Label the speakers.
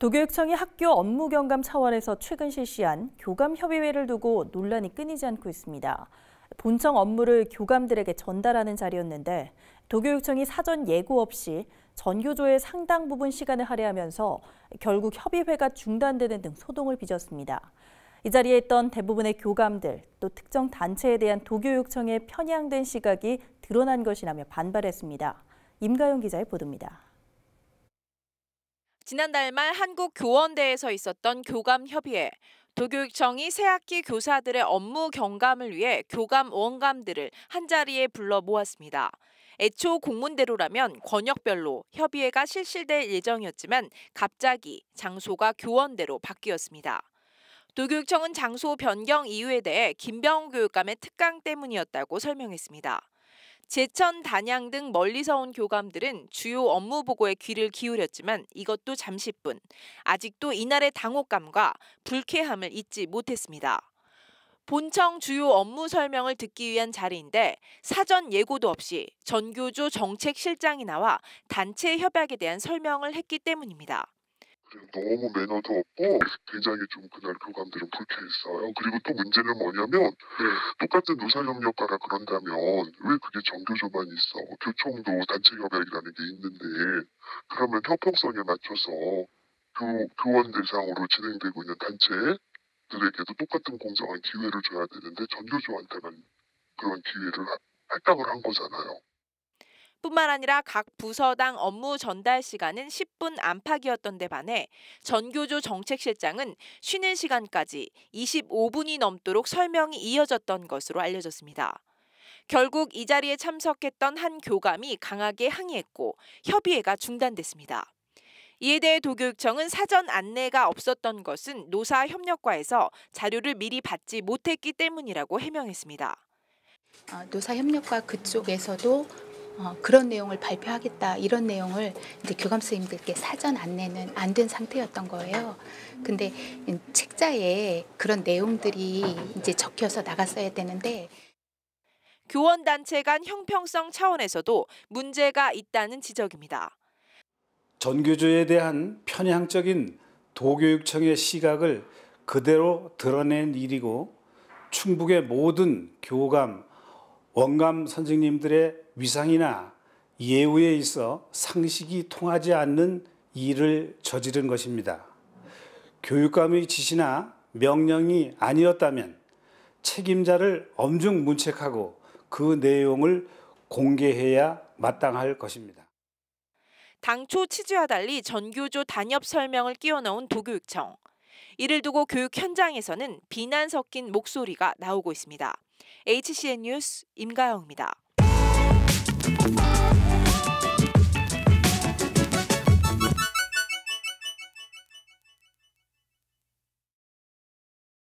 Speaker 1: 도교육청이 학교 업무 경감 차원에서 최근 실시한 교감 협의회를 두고 논란이 끊이지 않고 있습니다. 본청 업무를 교감들에게 전달하는 자리였는데 도교육청이 사전 예고 없이 전교조의 상당 부분 시간을 할애하면서 결국 협의회가 중단되는 등 소동을 빚었습니다. 이 자리에 있던 대부분의 교감들 또 특정 단체에 대한 도교육청의 편향된 시각이 드러난 것이라며 반발했습니다. 임가영 기자의 보도입니다.
Speaker 2: 지난달 말 한국교원대에서 있었던 교감협의회. 도교육청이 새학기 교사들의 업무 경감을 위해 교감 원감들을 한자리에 불러 모았습니다. 애초 공문대로라면 권역별로 협의회가 실시될 예정이었지만 갑자기 장소가 교원대로 바뀌었습니다. 도교육청은 장소 변경 이유에 대해 김병훈 교육감의 특강 때문이었다고 설명했습니다. 제천, 단양 등 멀리서 온 교감들은 주요 업무 보고에 귀를 기울였지만 이것도 잠시뿐. 아직도 이날의 당혹감과 불쾌함을 잊지 못했습니다. 본청 주요 업무 설명을 듣기 위한 자리인데 사전 예고도 없이 전교조 정책실장이 나와 단체 협약에 대한 설명을 했기 때문입니다.
Speaker 3: 너무 매너도 없고 굉장히 좀 그날 교감들은 불쾌했어요. 그리고 또 문제는 뭐냐면 네. 똑같은 노사협력과라 그런다면 왜 그게 정교조만 있어? 뭐 교총도 단체협약이라는 게 있는데 그러면 협동성에 맞춰서 교, 교원 대상으로 진행되고 있는 단체들에게도 똑같은 공정한 기회를 줘야 되는데 전교조한테만 그런 기회를 할당을 한 거잖아요.
Speaker 2: 뿐만 아니라 각 부서당 업무 전달 시간은 10분 안팎이었던 데 반해 전교조 정책실장은 쉬는 시간까지 25분이 넘도록 설명이 이어졌던 것으로 알려졌습니다. 결국 이 자리에 참석했던 한 교감이 강하게 항의했고 협의회가 중단됐습니다. 이에 대해 도교육청은 사전 안내가 없었던 것은 노사협력과에서 자료를 미리 받지 못했기 때문이라고 해명했습니다. 아, 노사협력과 그쪽에서도 어, 그런 내용을 발표하겠다 이런 내용을 이제 교감 선생님들께 사전 안내는 안 된 상태였던 거예요. 근데 책자에 그런 내용들이 이제 적혀서 나갔어야 되는데 교원 단체 간 형평성 차원에서도 문제가 있다는 지적입니다.
Speaker 4: 전교조에 대한 편향적인 도교육청의 시각을 그대로 드러낸 일이고 충북의 모든 교감, 원감 선생님들의 위상이나 예우에 있어 상식이 통하지 않는 일을 저지른 것입니다. 교육감의 지시나 명령이 아니었다면 책임자를 엄중 문책하고 그 내용을 공개해야 마땅할 것입니다.
Speaker 2: 당초 취지와 달리 전교조 단협 설명을 끼워넣은 도교육청. 이를 두고 교육 현장에서는 비난 섞인 목소리가 나오고 있습니다. HCN 뉴스 임가영입니다.